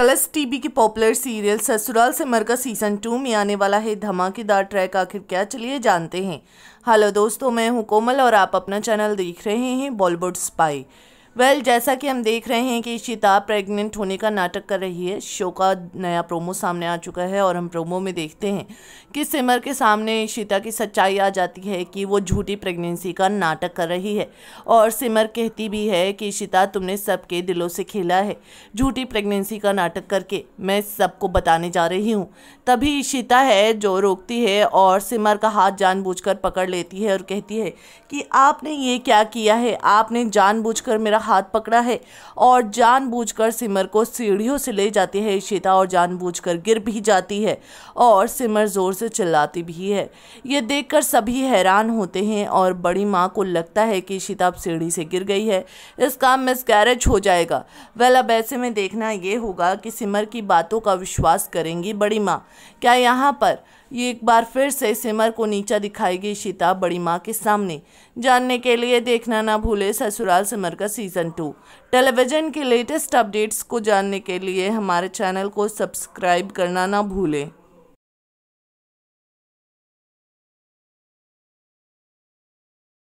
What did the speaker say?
colours TV की popular serial Sasural से मर का सीजन टू में आने वाला है धमाकेदार ट्रैक आखिर क्या चलिए जानते हैं हेलो दोस्तों मैं हूं कोमल और आप अपना चैनल देख रहे हैं बॉलीवुड स्पाई वेल well, जैसा कि हम देख रहे हैं कि शिता प्रेग्नेंट होने का नाटक कर रही है शो का नया प्रोमो सामने आ चुका है और हम प्रोमो में देखते हैं कि सिमर के सामने शिता की सच्चाई आ जाती है कि वो झूठी प्रेगनेंसी का नाटक कर रही है और सिमर कहती भी है कि शिता तुमने सबके दिलों से खेला है झूठी प्रेगनेंसी का नाटक करके मैं सबको बताने जा रही हूँ तभी शिता है जो रोकती है और सिमर का हाथ जानबूझकर पकड़ लेती है और कहती है कि आपने ये क्या किया है आपने जानबूझकर मेरा हाथ पकड़ा है और जानबूझकर सिमर को सीढ़ियों से ले जाती है इशिता और जानबूझकर गिर भी जाती है और सिमर ज़ोर से चिल्लाती भी है ये देखकर सभी हैरान होते हैं और बड़ी माँ को लगता है कि इशिता अब सीढ़ी से गिर गई है इस काम कैरेज हो जाएगा वेल अब ऐसे में देखना ये होगा कि सिमर की बातों का विश्वास करेंगी बड़ी माँ क्या यहाँ पर ये एक बार फिर से सिमर को नीचा दिखाएगी शिता बड़ी माँ के सामने जानने के लिए देखना ना भूले Sasural Simar Ka season two television के लेटेस्ट अपडेट्स को जानने के लिए हमारे चैनल को सब्सक्राइब करना ना भूलें